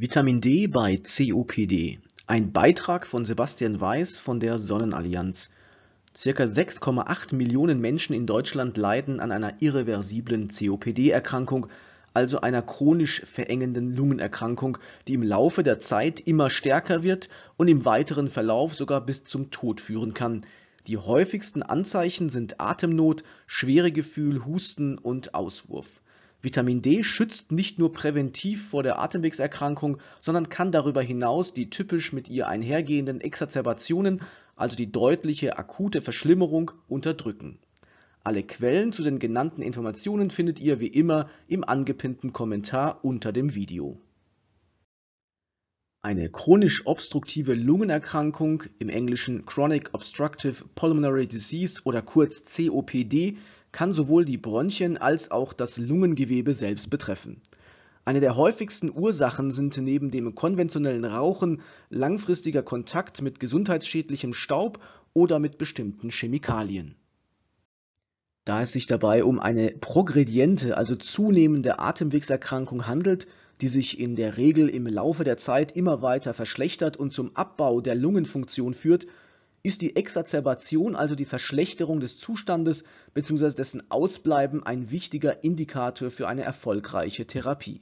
Vitamin D bei COPD. Ein Beitrag von Sebastian Weiß von der Sonnenallianz. Circa 6,8 Millionen Menschen in Deutschland leiden an einer irreversiblen COPD-Erkrankung, also einer chronisch verengenden Lungenerkrankung, die im Laufe der Zeit immer stärker wird und im weiteren Verlauf sogar bis zum Tod führen kann. Die häufigsten Anzeichen sind Atemnot, Schweregefühl, Husten und Auswurf. Vitamin D schützt nicht nur präventiv vor der Atemwegserkrankung, sondern kann darüber hinaus die typisch mit ihr einhergehenden Exazerbationen, also die deutliche akute Verschlimmerung, unterdrücken. Alle Quellen zu den genannten Informationen findet ihr wie immer im angepinnten Kommentar unter dem Video. Eine chronisch obstruktive Lungenerkrankung, im Englischen Chronic Obstructive Pulmonary Disease oder kurz COPD, kann sowohl die Bronchien als auch das Lungengewebe selbst betreffen. Eine der häufigsten Ursachen sind neben dem konventionellen Rauchen langfristiger Kontakt mit gesundheitsschädlichem Staub oder mit bestimmten Chemikalien. Da es sich dabei um eine progrediente, also zunehmende Atemwegserkrankung handelt, die sich in der Regel im Laufe der Zeit immer weiter verschlechtert und zum Abbau der Lungenfunktion führt, ist die Exazerbation, also die Verschlechterung des Zustandes bzw. dessen Ausbleiben ein wichtiger Indikator für eine erfolgreiche Therapie.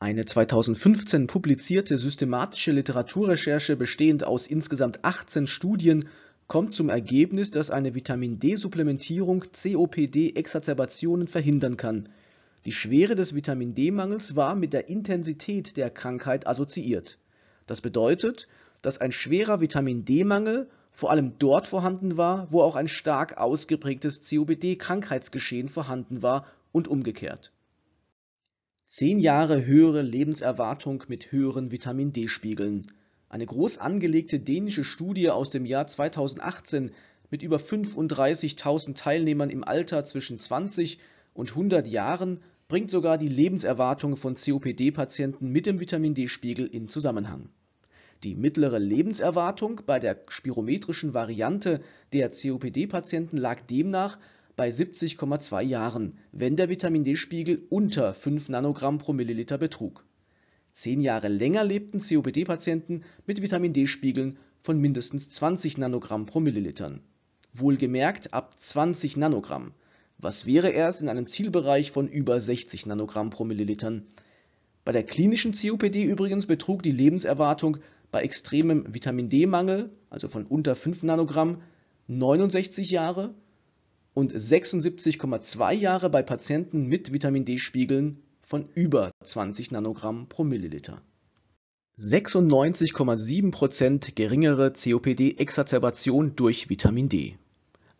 Eine 2015 publizierte systematische Literaturrecherche bestehend aus insgesamt 18 Studien kommt zum Ergebnis, dass eine Vitamin D-Supplementierung COPD-Exazerbationen verhindern kann. Die Schwere des Vitamin D-Mangels war mit der Intensität der Krankheit assoziiert. Das bedeutet, dass ein schwerer Vitamin-D-Mangel vor allem dort vorhanden war, wo auch ein stark ausgeprägtes COPD-Krankheitsgeschehen vorhanden war und umgekehrt. Zehn Jahre höhere Lebenserwartung mit höheren Vitamin-D-Spiegeln. Eine groß angelegte dänische Studie aus dem Jahr 2018 mit über 35.000 Teilnehmern im Alter zwischen 20 und 100 Jahren bringt sogar die Lebenserwartung von COPD-Patienten mit dem Vitamin-D-Spiegel in Zusammenhang. Die mittlere Lebenserwartung bei der spirometrischen Variante der COPD-Patienten lag demnach bei 70,2 Jahren, wenn der Vitamin-D-Spiegel unter 5 Nanogramm pro Milliliter betrug. Zehn Jahre länger lebten COPD-Patienten mit Vitamin-D-Spiegeln von mindestens 20 Nanogramm pro Milliliter. Wohlgemerkt ab 20 Nanogramm. Was wäre erst in einem Zielbereich von über 60 Nanogramm pro Milliliter? Bei der klinischen COPD übrigens betrug die Lebenserwartung bei extremem Vitamin D-Mangel, also von unter 5 Nanogramm, 69 Jahre und 76,2 Jahre bei Patienten mit Vitamin D-Spiegeln von über 20 Nanogramm pro Milliliter. 96,7% geringere COPD-Exazerbation durch Vitamin D.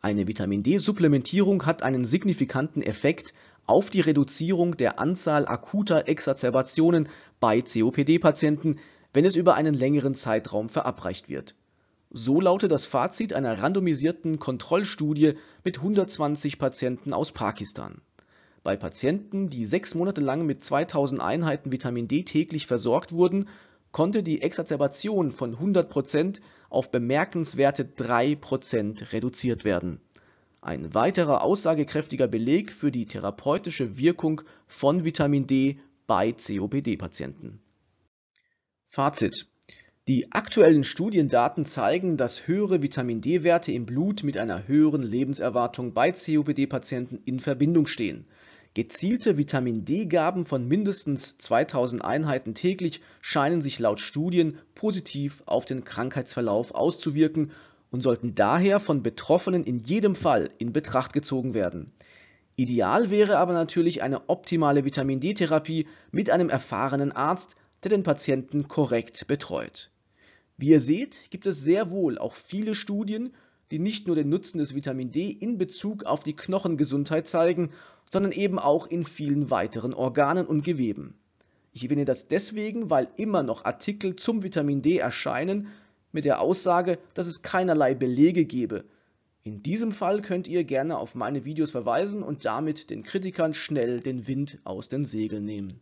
Eine Vitamin D-Supplementierung hat einen signifikanten Effekt auf die Reduzierung der Anzahl akuter Exazerbationen bei COPD-Patienten, wenn es über einen längeren Zeitraum verabreicht wird. So lautet das Fazit einer randomisierten Kontrollstudie mit 120 Patienten aus Pakistan. Bei Patienten, die sechs Monate lang mit 2000 Einheiten Vitamin D täglich versorgt wurden, konnte die Exacerbation von 100% auf bemerkenswerte 3% reduziert werden. Ein weiterer aussagekräftiger Beleg für die therapeutische Wirkung von Vitamin D bei COPD-Patienten. Fazit: Die aktuellen Studiendaten zeigen, dass höhere Vitamin-D-Werte im Blut mit einer höheren Lebenserwartung bei COPD-Patienten in Verbindung stehen. Gezielte Vitamin-D-Gaben von mindestens 2000 Einheiten täglich scheinen sich laut Studien positiv auf den Krankheitsverlauf auszuwirken und sollten daher von Betroffenen in jedem Fall in Betracht gezogen werden. Ideal wäre aber natürlich eine optimale Vitamin-D-Therapie mit einem erfahrenen Arzt der den Patienten korrekt betreut. Wie ihr seht, gibt es sehr wohl auch viele Studien, die nicht nur den Nutzen des Vitamin D in Bezug auf die Knochengesundheit zeigen, sondern eben auch in vielen weiteren Organen und Geweben. Ich erwähne das deswegen, weil immer noch Artikel zum Vitamin D erscheinen mit der Aussage, dass es keinerlei Belege gebe. In diesem Fall könnt ihr gerne auf meine Videos verweisen und damit den Kritikern schnell den Wind aus den Segeln nehmen.